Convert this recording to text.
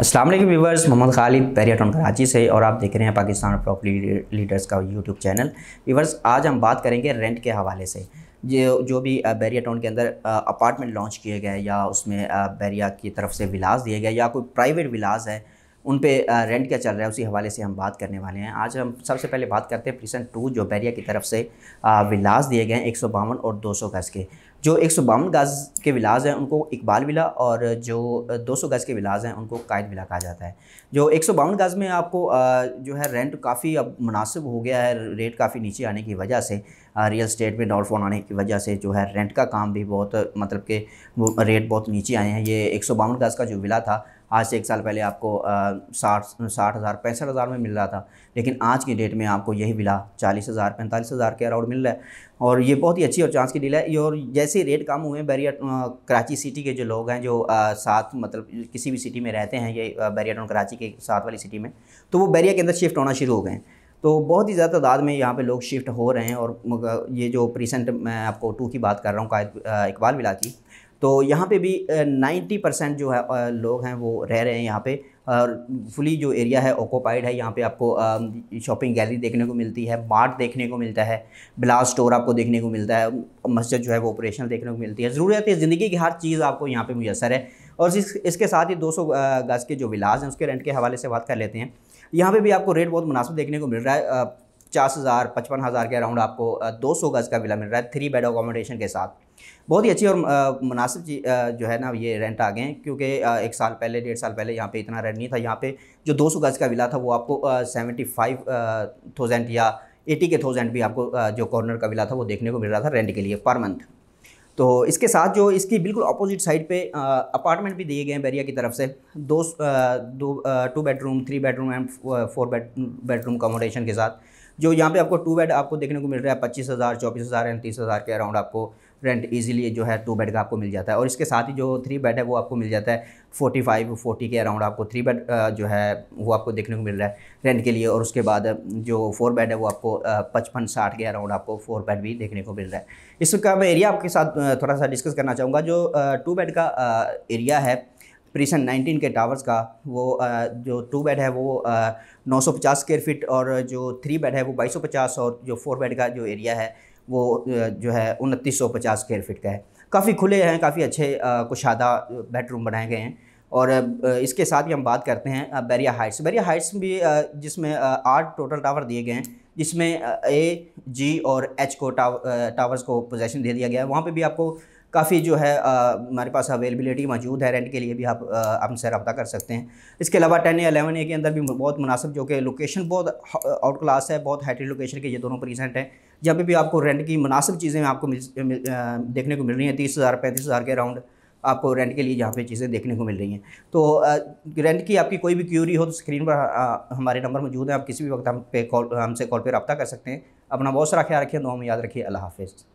Aslam viewers Mohammad Khalid town Karachi से और आप देख रहे हैं पाकिस्तान प्रॉपर्टी लीडर्स का यूट्यूब चैनल व्यूवर्स आज हम बात करेंगे रेंट के हवाले से जो जो भी बैरिया टाउन के अंदर अपार्टमेंट लॉन्च किए गए या उसमें बैरिया की तरफ से विलास दिए गए या कोई प्राइवेट विलास है उन पे रेंट क्या चल रहा है उसी हवाले से हम बात करने वाले हैं आज हम सबसे पहले बात करते हैं प्रिसन टू जो बैरिया की तरफ से विलास दिए गए हैं एक और दो गज़ के जो एक गज़ के विलास हैं उनको इकबाल विला और जो 200 गज़ के विलास हैं उनको कायद विला कहा जाता है जो एक गज़ में आपको जो है रेंट काफ़ी अब मुनासिब हो गया है रेट काफ़ी नीचे आने की वजह से रियल स्टेट में डॉलफोन आने की वजह से जो है रेंट का काम भी बहुत मतलब के रेट बहुत नीचे आए हैं ये एक गज़ का जो विला था आज से एक साल पहले आपको साठ साठ हज़ार पैंसठ हज़ार में मिल रहा था लेकिन आज की डेट में आपको यही मिला चालीस हज़ार पैंतालीस हज़ार के अराउंड मिल रहा है और ये बहुत ही अच्छी और चांस की डील है और जैसे रेट कम हुए बैरियर कराची सिटी के जो लोग हैं जो साथ मतलब किसी भी सिटी में रहते हैं ये बैरियर टाउन कराची के साथ वाली सिटी में तो वो बैरियर के अंदर शिफ्ट होना शुरू हो गए तो बहुत ही ज़्यादा तादाद में यहाँ पे लोग शिफ्ट हो रहे हैं और ये जो प्रीसेंट मैं आपको टू की बात कर रहा हूँ कायद इकबाल विला की तो यहाँ पे भी नाइन्टी परसेंट जो है लोग हैं वो रह रहे हैं यहाँ पे और फुली जो एरिया है ऑकोपाइड है यहाँ पे आपको शॉपिंग गैलरी देखने को मिलती है मार्ट देखने को मिलता है ब्लास्ट स्टोर आपको देखने को मिलता है मस्जिद जो है वो ऑपरेशनल देखने को मिलती है ज़रूरत है ज़िंदगी की हर चीज़ आपको यहाँ पर मुयसर है और इस इसके साथ ही 200 गज़ के जो विलाज हैं उसके रेंट के हवाले से बात कर लेते हैं यहाँ पे भी आपको रेट बहुत मुनासिब देखने को मिल रहा है पचास हज़ार पचपन हज़ार के अराउंड आपको दो सौ गज़ का विला मिल रहा है थ्री बेड अकोमोडेशन के साथ बहुत ही अच्छी और मुनासिब जो है ना ये रेंट आ गए हैं क्योंकि एक साल पहले डेढ़ साल पहले यहाँ पे इतना रेंट नहीं था यहाँ पे जो 200 गज़ का विला था वो आपको सेवेंटी फाइव थाउजेंड या एटी के थाउजेंड भी आपको जो कॉर्नर का विला था वो देखने को मिल रहा था रेंट के लिए पर मंथ तो इसके साथ जो इसकी बिल्कुल अपोजिट साइड पे अपार्टमेंट भी दिए गए हैं बैरिया की तरफ से दो दो two bedroom three bedroom and four bed bedroom accommodation के साथ जो यहाँ पे आपको टू बेड आपको देखने को मिल रहा है पच्चीस हज़ार चौबीस हज़ार एंड तीस हज़ार के अराउंड आपको रेंट इजीली जो है टू बेड का आपको मिल जाता है और इसके साथ ही जो थ्री बेड है वो आपको मिल जाता है फोर्टी फाइव फोर्टी के अराउंड आपको थ्री बेड जो है वो आपको देखने को मिल रहा है रेंट के लिए और उसके बाद जो फोर बेड है वो आपको पचपन साठ के अराउंड आपको फोर बेड भी देखने को मिल रहा है इसका मैं एरिया आपके साथ थोड़ा सा डिस्कस करना चाहूँगा जो टू बेड का एरिया है परिसन 19 के टावर्स का वो जो टू बेड है वो नौ सौ पचास स्क्वेयर फिट और जो थ्री बेड है वो बाईस सौ पचास और जो फोर बेड का जो एरिया है वो जो है उनतीस सौ पचास स्क्वेयर फिट का है काफ़ी खुले हैं काफ़ी अच्छे कुशादा बेडरूम बनाए गए हैं और इसके साथ ही हम बात करते हैं बैरिया हाइट्स बैरिया हाइट्स भी जिसमें आठ टोटल टावर दिए गए हैं जिसमें ए जी और एच को टावर्स को पोजेशन दे दिया गया है वहाँ पे भी आपको काफ़ी जो है हमारे पास अवेलेबिलिटी मौजूद है रेंट के लिए भी आप हमसे रब्ता कर सकते हैं इसके अलावा टेन या एलेवन ए के अंदर भी बहुत मुनासिब जो कि लोकेशन बहुत आउट क्लास है बहुत हाईटेड लोकेशन के ये दोनों प्रेजेंट हैं जब भी आपको रेंट की मुनासिब चीज़ें आपको मिल, मिल, देखने को मिल रही हैं तीस हज़ार पैंतीस हज़ार के अराउंड आपको रेंट के लिए यहाँ पे चीज़ें देखने को मिल रही हैं तो रेंट की आपकी कोई भी क्यूरी हो तो स्क्रीन पर हमारे नंबर मौजूद हैं आप किसी भी वक्त हम पे कॉल हमसे कॉल पर रब्ता कर सकते हैं अपना बहुत सारा ख्याल रखिए दो हम याद रखिए अल्लाह हाफिज़